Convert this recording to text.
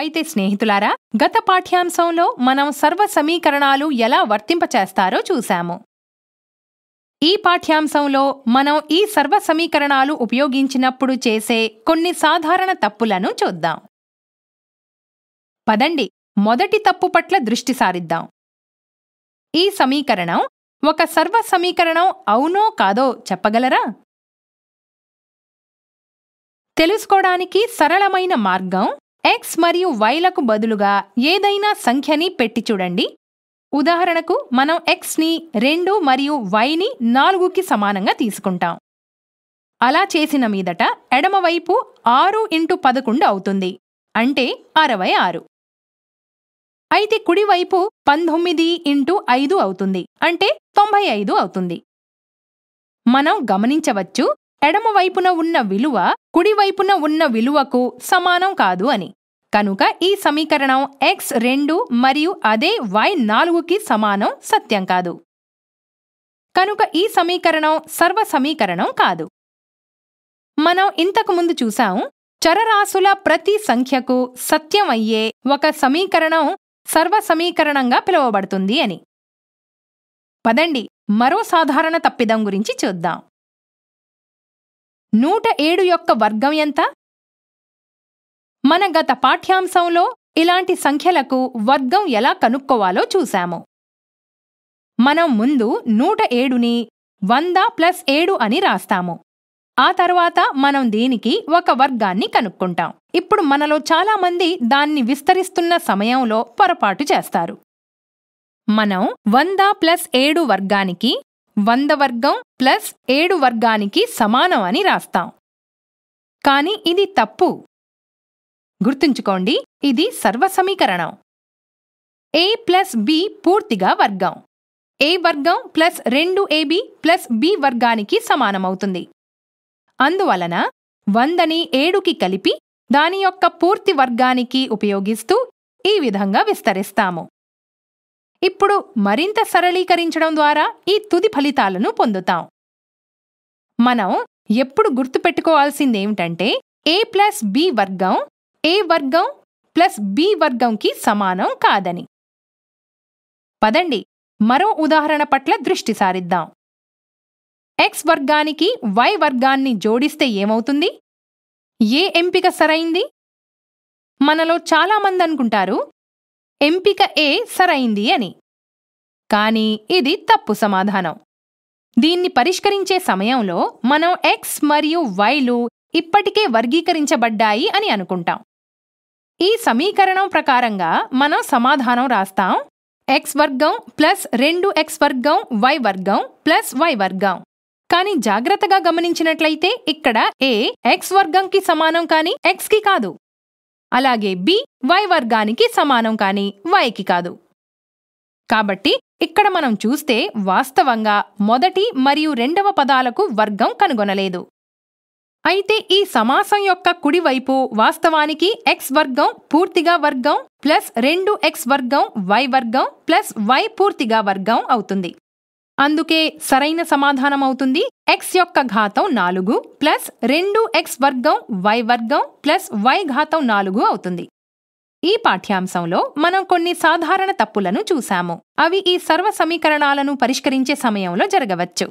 అయితే స్నేహితులారా గత పాఠ్యాంశంలో మనం సర్వ సమీకరణాలు ఎలా వర్తింపచేస్తారో చూశాము ఈ పాఠ్యాంశంలో మనం ఈ సర్వ సమీకరణాలు ఉపయోగించినప్పుడు చేసే కొన్ని సాధారణ తప్పులను చూద్దాం పదండి మొదటి తప్పు పట్ల దృష్టి సారిద్దాం ఈ సమీకరణం ఒక సర్వ సమీకరణం అవునో కాదో చెప్పగలరా తెలుసుకోవడానికి సరళమైన మార్గం ఎక్స్ మరియు వైలకు బదులుగా ఏదైనా సంఖ్యని పెట్టి చూడండి ఉదాహరణకు మనం ఎక్స్ని రెండు మరియు వైని నాలుగుకి సమానంగా తీసుకుంటాం అలా చేసిన మీదట ఎడమవైపు ఆరు ఇంటూ పదకొండు అవుతుంది అంటే అరవై ఆరు అయితే కుడివైపు పంతొమ్మిది ఇంటూ ఐదు అవుతుంది అంటే తొంభై ఐదు అవుతుంది మనం గమనించవచ్చు ఎడమవైపున ఉన్న విలువ కుడివైపున ఉన్న విలువకు సమానం కాదు అని కనుక ఈ సమీకరణం ఎక్స్ రెండు మరియు అదే వై నాలుగుకి సమానం సత్యం కాదు కనుక ఈ సమీకరణం సర్వ సమీకరణం కాదు మనం ఇంతకుముందు చూశాం చరరాశుల ప్రతి సంఖ్యకు సత్యమయ్యే ఒక సమీకరణం సర్వ సమీకరణంగా పిలువబడుతుంది అని పదండి మరో సాధారణ తప్పిదం గురించి చూద్దాం నూట ఏడు యొక్క వర్గం ఎంత మన గత పాఠ్యాంశంలో ఇలాంటి సంఖ్యలకు వర్గం ఎలా కనుక్కోవాలో చూశాము మనం ముందు నూట ఏడుని వంద ప్లస్ ఏడు అని రాస్తాము ఆ తర్వాత మనం దీనికి ఒక వర్గాన్ని కనుక్కుంటాం ఇప్పుడు మనలో చాలామంది దాన్ని విస్తరిస్తున్న సమయంలో పొరపాటు చేస్తారు మనం వంద ప్లస్ ఏడు వర్గానికి వంద వర్గం ప్లస్ ఏడు వర్గానికి సమానం అని రాస్తాం కానీ ఇది తప్పు గుర్తుంచుకోండి ఇది సర్వసమీకరణం ఏ ప్లస్ బి పూర్తిగా వర్గం ఏ వర్గం ప్లస్ రెండు ఏబి ప్లస్ బి వర్గానికి సమానమవుతుంది అందువలన వందని ఏడుకి కలిపి దాని యొక్క పూర్తి వర్గానికి ఉపయోగిస్తూ ఈ విధంగా విస్తరిస్తాము ఇప్పుడు మరింత సరళీకరించడం ద్వారా ఈ తుది ఫలితాలను పొందుతాం మనం ఎప్పుడు గుర్తుపెట్టుకోవాల్సిందేమిటంటే ఏ ప్లస్ బి వర్గం ఏ వర్గం ప్లస్ బి వర్గంకి సమానం కాదని పదండి మరో ఉదాహరణ పట్ల దృష్టి సారిద్దాం ఎక్స్ వర్గానికి వై వర్గాన్ని జోడిస్తే ఏమవుతుంది ఏ ఎంపిక సరైంది మనలో చాలామంది అనుకుంటారు ఎంపిక ఏ సరైంది అని కానీ ఇది తప్పు సమాధానం దీన్ని పరిష్కరించే సమయంలో మనం ఎక్స్ మరియు వైలు ఇప్పటికే వర్గీకరించబడ్డాయి అని అనుకుంటాం ఈ సమీకరణం ప్రకారంగా మనం సమాధానం రాస్తాం ఎక్స్ వర్గం ప్లస్ రెండు ఎక్స్ వర్గం వై వర్గం ప్లస్ వై వర్గం కానీ జాగ్రత్తగా గమనించినట్లయితే ఇక్కడ ఏ ఎక్స్ వర్గంకి సమానం కానీ ఎక్స్కి కాదు అలాగే బి వై వర్గానికి సమానం కానీ వైకి కాదు కాబట్టి ఇక్కడ మనం చూస్తే వాస్తవంగా మొదటి మరియు రెండవ పదాలకు వర్గం కనుగొనలేదు అయితే ఈ సమాసం యొక్క కుడివైపు వాస్తవానికి ఎక్స్ వర్గం పూర్తిగా వర్గం ప్లస్ రెండు ఎక్స్ వర్గం వై వర్గం ప్లస్ వై పూర్తిగా వర్గం అవుతుంది అందుకే సరైన సమాధానం అవుతుంది ఎక్స్ యొక్క ఘాతం నాలుగు ప్లస్ రెండు ఎక్స్ వర్గం వై వర్గం ప్లస్ వై ఘాతం నాలుగు అవుతుంది ఈ పాఠ్యాంశంలో మనం కొన్ని సాధారణ తప్పులను చూశాము అవి ఈ సర్వ సమీకరణాలను పరిష్కరించే సమయంలో జరగవచ్చు